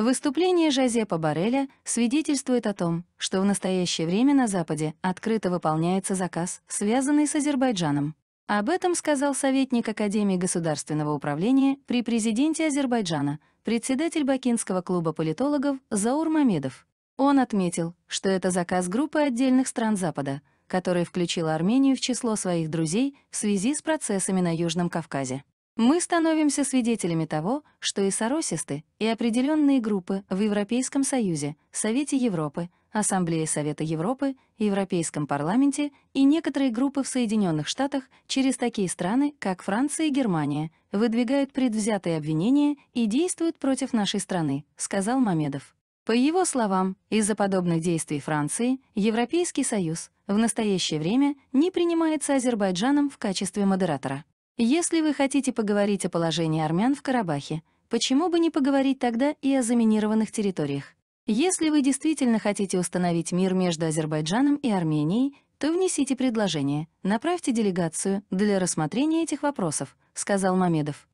Выступление Жозепа Барреля свидетельствует о том, что в настоящее время на Западе открыто выполняется заказ, связанный с Азербайджаном. Об этом сказал советник Академии государственного управления при президенте Азербайджана, председатель Бакинского клуба политологов Заур Мамедов. Он отметил, что это заказ группы отдельных стран Запада, которая включила Армению в число своих друзей в связи с процессами на Южном Кавказе. Мы становимся свидетелями того, что и соросисты, и определенные группы в Европейском Союзе, Совете Европы, Ассамблее Совета Европы, Европейском парламенте и некоторые группы в Соединенных Штатах через такие страны, как Франция и Германия, выдвигают предвзятые обвинения и действуют против нашей страны, сказал Мамедов. По его словам, из-за подобных действий Франции Европейский Союз в настоящее время не принимается Азербайджаном в качестве модератора. Если вы хотите поговорить о положении армян в Карабахе, почему бы не поговорить тогда и о заминированных территориях? Если вы действительно хотите установить мир между Азербайджаном и Арменией, то внесите предложение, направьте делегацию для рассмотрения этих вопросов, сказал Мамедов.